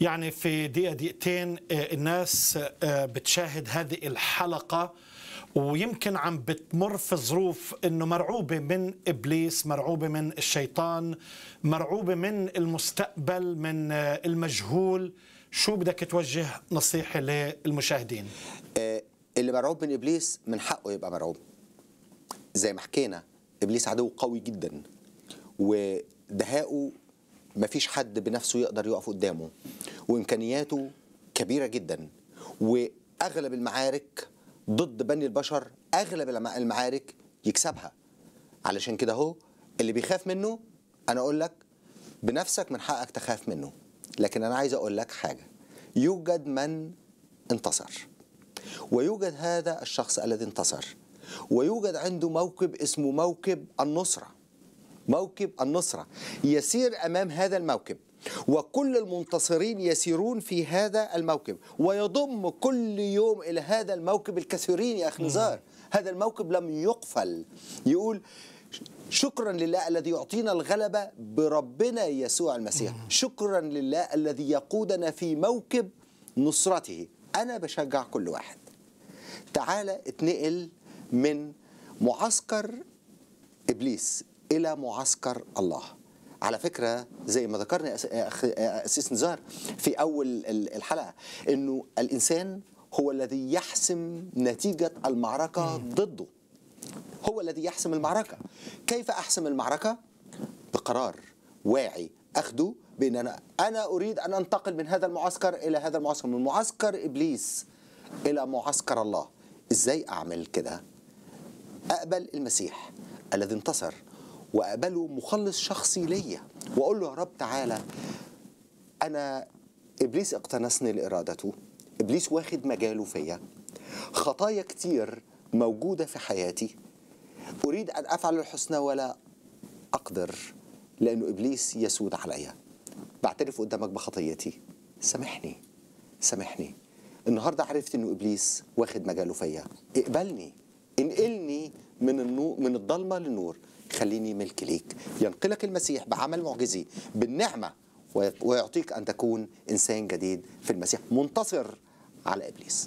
يعني في دقيقة دقيقتين آه، الناس آه، بتشاهد هذه الحلقة ويمكن عم بتمر في ظروف انه مرعوبه من ابليس، مرعوبه من الشيطان، مرعوبه من المستقبل، من آه، المجهول، شو بدك توجه نصيحه للمشاهدين؟ اللي مرعوب من ابليس من حقه يبقى مرعوب. زي ما حكينا ابليس عدو قوي جدا ودهائه ما فيش حد بنفسه يقدر يقف قدامه وامكانياته كبيره جدا واغلب المعارك ضد بني البشر اغلب المعارك يكسبها علشان كده اهو اللي بيخاف منه انا اقول لك بنفسك من حقك تخاف منه لكن انا عايز اقول لك حاجه يوجد من انتصر ويوجد هذا الشخص الذي انتصر ويوجد عنده موكب اسمه موكب النصره موكب النصرة يسير أمام هذا الموكب وكل المنتصرين يسيرون في هذا الموكب ويضم كل يوم إلى هذا الموكب الكثيرين يا أخي نزار هذا الموكب لم يقفل يقول شكرا لله الذي يعطينا الغلبة بربنا يسوع المسيح شكرا لله الذي يقودنا في موكب نصرته أنا بشجع كل واحد تعالى اتنقل من معسكر إبليس الى معسكر الله على فكره زي ما ذكرنا اسيس نزار في اول الحلقه انه الانسان هو الذي يحسم نتيجه المعركه ضده هو الذي يحسم المعركه كيف احسم المعركه بقرار واعي اخده بان انا انا اريد ان انتقل من هذا المعسكر الى هذا المعسكر من معسكر ابليس الى معسكر الله ازاي اعمل كده اقبل المسيح الذي انتصر واقبله مخلص شخصي ليا واقول له يا رب تعالى انا ابليس اقتنصني لارادته ابليس واخد مجاله فيا خطايا كتير موجوده في حياتي اريد ان افعل الحسنى ولا اقدر لانه ابليس يسود عليا بعترف قدامك بخطيتي سامحني سامحني النهارده عرفت انه ابليس واخد مجاله فيا اقبلني انقلني من النور من الضلمه للنور خليني ملك ليك ينقلك المسيح بعمل معجزي بالنعمة ويعطيك أن تكون إنسان جديد في المسيح منتصر على إبليس